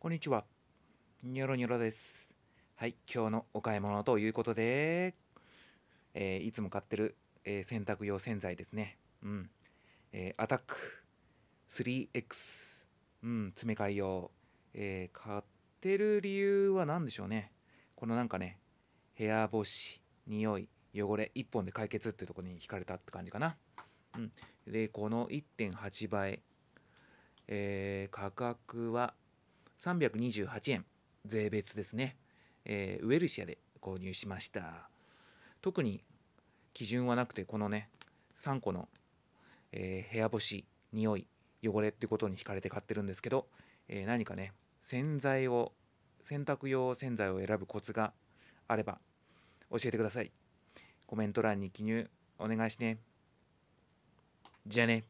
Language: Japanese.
こんにちは。ニョロニョロです。はい、今日のお買い物ということで、えー、いつも買ってる、えー、洗濯用洗剤ですね。うん。えー、アタック 3X。うん、詰め替え用。え買ってる理由は何でしょうね。このなんかね、部屋干し、匂い、汚れ、1本で解決っていうところに惹かれたって感じかな。うん。で、この1.8倍。え価格は328円、税別ですね、えー、ウエルシアで購入しました。特に基準はなくて、このね、3個の、えー、部屋干し、匂い、汚れってことに惹かれて買ってるんですけど、えー、何かね、洗剤を、洗濯用洗剤を選ぶコツがあれば教えてください。コメント欄に記入お願いしね。じゃあね。